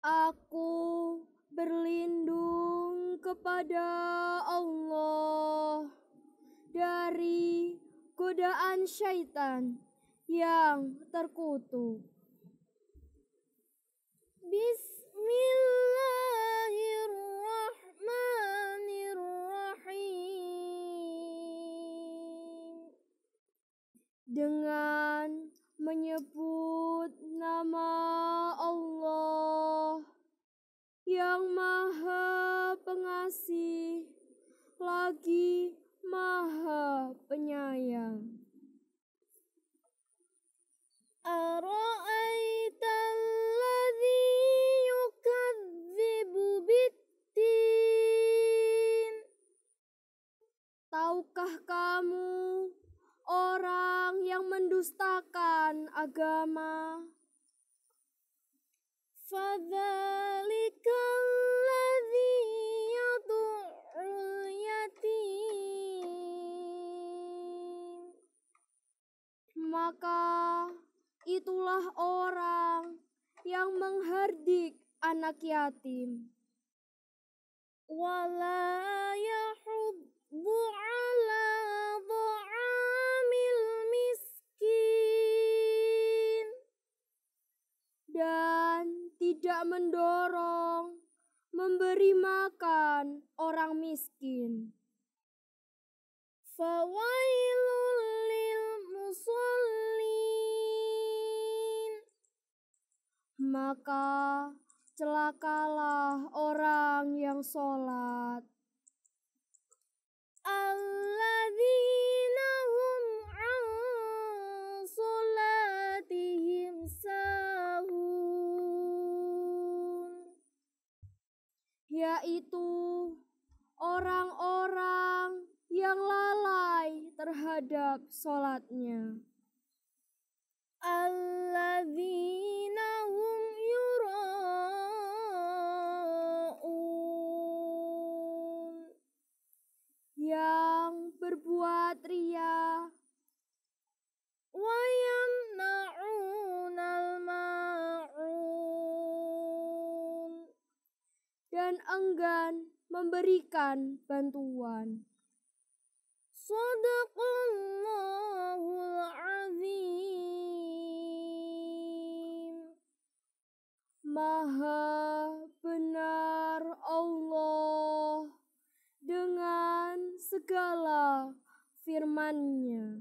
Aku berlindung kepada Allah dari godaan syaitan yang terkutuk. Bismillah. dengan menyebut nama Allah yang Maha Pengasih lagi Maha Penyayang. mendustakan agama. Fadzalikal ladzi yatim. Maka itulah orang yang menghardik anak yatim. Wala yahuddu ala dan tidak mendorong, memberi makan orang miskin. Maka celakalah orang yaitu orang-orang yang lalai terhadap sholatnya. dan enggan memberikan bantuan. Sadaqallahul azim. Maha benar Allah dengan segala firman-Nya.